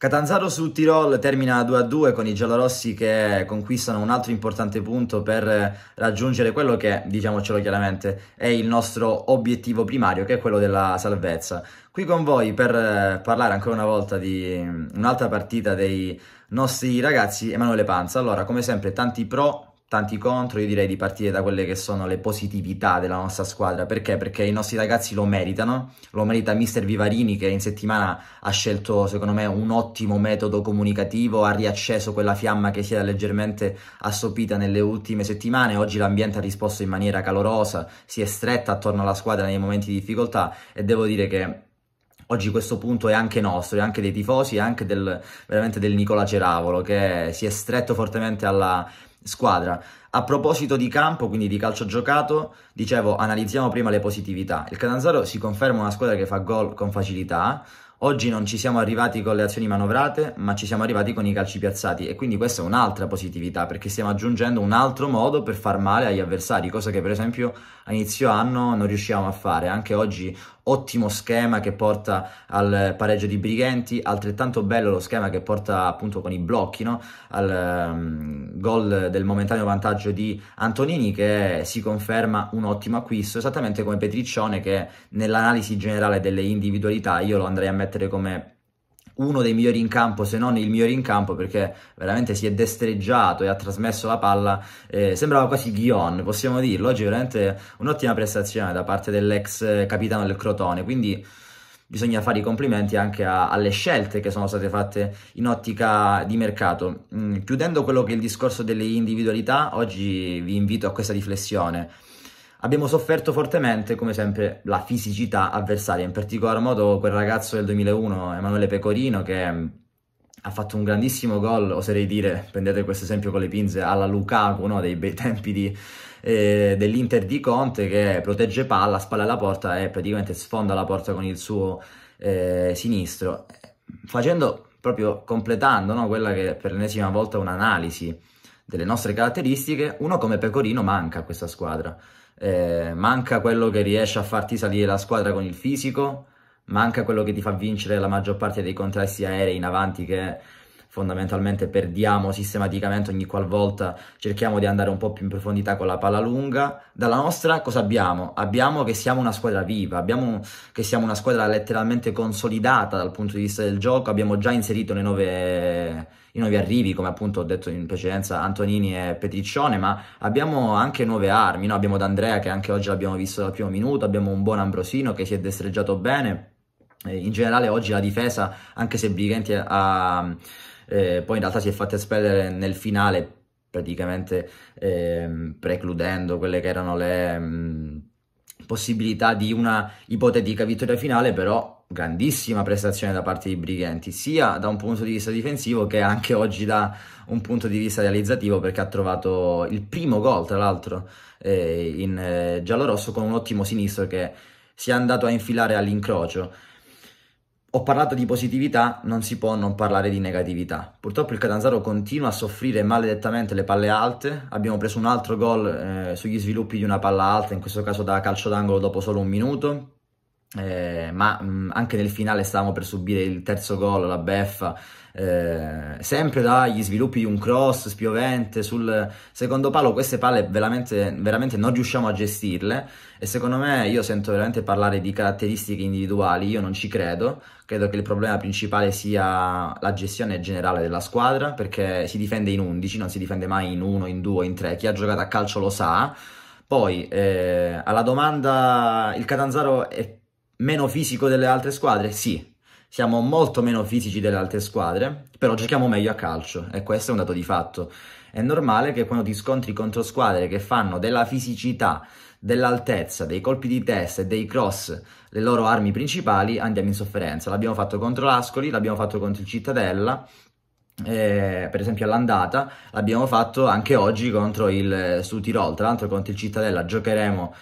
Catanzaro su Tirol termina 2-2 con i giallorossi che conquistano un altro importante punto per raggiungere quello che, diciamocelo chiaramente, è il nostro obiettivo primario, che è quello della salvezza. Qui con voi per eh, parlare ancora una volta di mm, un'altra partita dei nostri ragazzi, Emanuele Panza. Allora, come sempre, tanti pro, tanti contro, io direi di partire da quelle che sono le positività della nostra squadra, perché? Perché i nostri ragazzi lo meritano, lo merita mister Vivarini che in settimana ha scelto secondo me un ottimo metodo comunicativo, ha riacceso quella fiamma che si era leggermente assopita nelle ultime settimane, oggi l'ambiente ha risposto in maniera calorosa, si è stretta attorno alla squadra nei momenti di difficoltà e devo dire che oggi questo punto è anche nostro, è anche dei tifosi, è anche del, veramente del Nicola Ceravolo che si è stretto fortemente alla, squadra. A proposito di campo, quindi di calcio giocato, dicevo, analizziamo prima le positività. Il Catanzaro si conferma una squadra che fa gol con facilità. Oggi non ci siamo arrivati con le azioni manovrate, ma ci siamo arrivati con i calci piazzati e quindi questa è un'altra positività perché stiamo aggiungendo un altro modo per far male agli avversari, cosa che per esempio a inizio anno non riuscivamo a fare. Anche oggi ottimo schema che porta al pareggio di Brighenti, altrettanto bello lo schema che porta appunto con i blocchi no? al um, gol del momentaneo vantaggio di Antonini che si conferma un ottimo acquisto, esattamente come Petriccione che nell'analisi generale delle individualità io lo andrei a mettere come uno dei migliori in campo, se non il migliore in campo, perché veramente si è destreggiato e ha trasmesso la palla, eh, sembrava quasi Guion, possiamo dirlo, oggi veramente un'ottima prestazione da parte dell'ex capitano del Crotone, quindi bisogna fare i complimenti anche a, alle scelte che sono state fatte in ottica di mercato. Mm, chiudendo quello che è il discorso delle individualità, oggi vi invito a questa riflessione. Abbiamo sofferto fortemente, come sempre, la fisicità avversaria, in particolar modo quel ragazzo del 2001, Emanuele Pecorino, che mm, ha fatto un grandissimo gol, oserei dire, prendete questo esempio con le pinze, alla Lukaku, no? dei bei tempi di, eh, dell'Inter di Conte, che protegge palla, spalla alla porta e praticamente sfonda la porta con il suo eh, sinistro, facendo proprio completando no? quella che per l'ennesima volta un'analisi delle nostre caratteristiche, uno come Pecorino manca a questa squadra eh, manca quello che riesce a farti salire la squadra con il fisico, manca quello che ti fa vincere la maggior parte dei contesti aerei in avanti che fondamentalmente perdiamo sistematicamente ogni qualvolta cerchiamo di andare un po' più in profondità con la palla lunga. Dalla nostra cosa abbiamo? Abbiamo che siamo una squadra viva, abbiamo che siamo una squadra letteralmente consolidata dal punto di vista del gioco, abbiamo già inserito nei nuove, i nuovi arrivi, come appunto ho detto in precedenza, Antonini e Petriccione, ma abbiamo anche nuove armi, no? abbiamo D'Andrea che anche oggi l'abbiamo visto dal primo minuto, abbiamo un buon Ambrosino che si è destreggiato bene. In generale oggi la difesa, anche se Brighenti ha eh, poi in realtà si è fatta espellere nel finale praticamente eh, precludendo quelle che erano le mh, mm, possibilità di una ipotetica vittoria finale, però grandissima prestazione da parte di Brighenti, sia da un punto di vista difensivo che anche oggi da un punto di vista realizzativo, perché ha trovato il primo gol, tra l'altro, eh, in eh, giallo-rosso con un ottimo sinistro che si è andato a infilare all'incrocio ho parlato di positività, non si può non parlare di negatività. Purtroppo il Catanzaro continua a soffrire maledettamente le palle alte. Abbiamo preso un altro gol eh, sugli sviluppi di una palla alta, in questo caso da calcio d'angolo dopo solo un minuto eh, ma mh, mm, anche nel finale stavamo per subire il terzo gol, la beffa, eh, sempre dagli sviluppi di un cross spiovente sul secondo palo, queste palle veramente, veramente, non riusciamo a gestirle e secondo me io sento veramente parlare di caratteristiche individuali, io non ci credo, credo che il problema principale sia la gestione generale della squadra perché si difende in 11, non si difende mai in 1, in 2, in 3, chi ha giocato a calcio lo sa. Poi eh, alla domanda il Catanzaro è meno fisico delle altre squadre? Sì, siamo molto meno fisici delle altre squadre, però giochiamo meglio a calcio e questo è un dato di fatto. È normale che quando ti scontri contro squadre che fanno della fisicità, dell'altezza, dei colpi di testa e dei cross le loro armi principali, andiamo in sofferenza. L'abbiamo fatto contro l'Ascoli, l'abbiamo fatto contro il Cittadella, eh, per esempio all'andata l'abbiamo fatto anche oggi contro il eh, Sud Tirol, tra l'altro contro il Cittadella giocheremo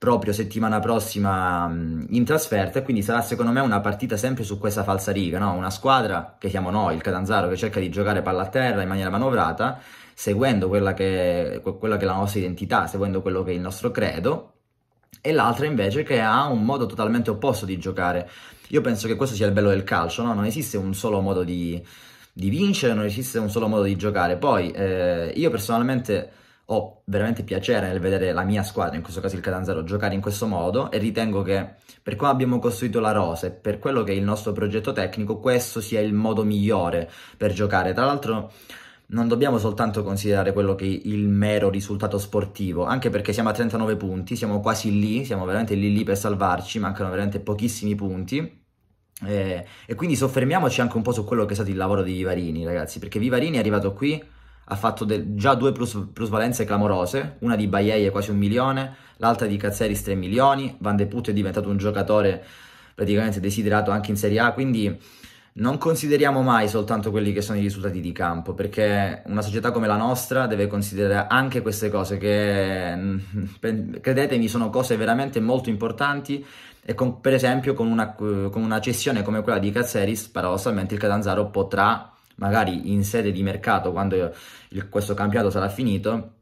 proprio settimana prossima in trasferta e quindi sarà secondo me una partita sempre su questa falsariga, no? una squadra che siamo noi, il Catanzaro, che cerca di giocare palla a terra in maniera manovrata, seguendo quella che, quella che è la nostra identità, seguendo quello che è il nostro credo, e l'altra invece che ha un modo totalmente opposto di giocare. Io penso che questo sia il bello del calcio, no? non esiste un solo modo di, di vincere, non esiste un solo modo di giocare. Poi eh, io personalmente ho veramente piacere nel vedere la mia squadra, in questo caso il Catanzaro, giocare in questo modo e ritengo che per come abbiamo costruito la rosa e per quello che è il nostro progetto tecnico, questo sia il modo migliore per giocare. Tra l'altro non dobbiamo soltanto considerare quello che è il mero risultato sportivo, anche perché siamo a 39 punti, siamo quasi lì, siamo veramente lì lì per salvarci, mancano veramente pochissimi punti. Eh, e quindi soffermiamoci anche un po' su quello che è stato il lavoro di Vivarini, ragazzi, perché Vivarini è arrivato qui ha fatto del, già due plus, plusvalenze clamorose, una di Baiei è quasi un milione, l'altra di Cazzeris 3 milioni, Van de Putte è diventato un giocatore praticamente desiderato anche in Serie A, quindi non consideriamo mai soltanto quelli che sono i risultati di campo, perché una società come la nostra deve considerare anche queste cose che, mm, credetemi, sono cose veramente molto importanti e con, per esempio con una, con una cessione come quella di Cazzeris, paradossalmente il Catanzaro potrà magari in sede di mercato, quando il, questo campionato sarà finito,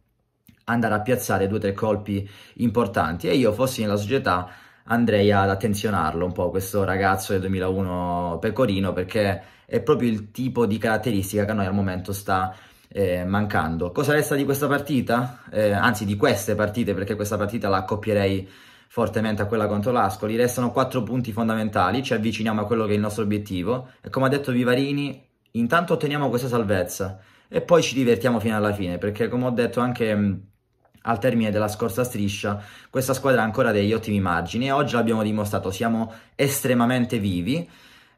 andare a piazzare due o tre colpi importanti. E io fossi nella società andrei ad attenzionarlo un po', questo ragazzo del 2001 pecorino, perché è proprio il tipo di caratteristica che a noi al momento sta eh, mancando. Cosa resta di questa partita? Eh, anzi, di queste partite, perché questa partita la accoppierei fortemente a quella contro l'Ascoli. Restano quattro punti fondamentali, ci avviciniamo a quello che è il nostro obiettivo. E come ha detto Vivarini, intanto otteniamo questa salvezza e poi ci divertiamo fino alla fine, perché come ho detto anche mm, al termine della scorsa striscia, questa squadra ha ancora degli ottimi margini e oggi l'abbiamo dimostrato, siamo estremamente vivi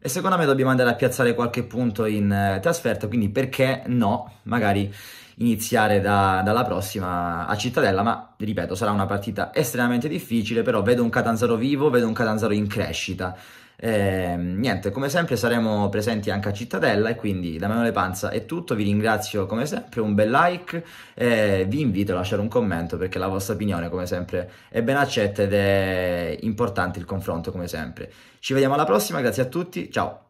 e secondo me dobbiamo andare a piazzare qualche punto in eh, trasferta, quindi perché no, magari iniziare da, dalla prossima a Cittadella, ma ripeto, sarà una partita estremamente difficile, però vedo un Catanzaro vivo, vedo un Catanzaro in crescita. Eh, niente, come sempre saremo presenti anche a Cittadella e quindi da Manuele Panza è tutto, vi ringrazio come sempre, un bel like, eh, vi invito a lasciare un commento perché la vostra opinione come sempre è ben accetta ed è importante il confronto come sempre. Ci vediamo alla prossima, grazie a tutti, ciao!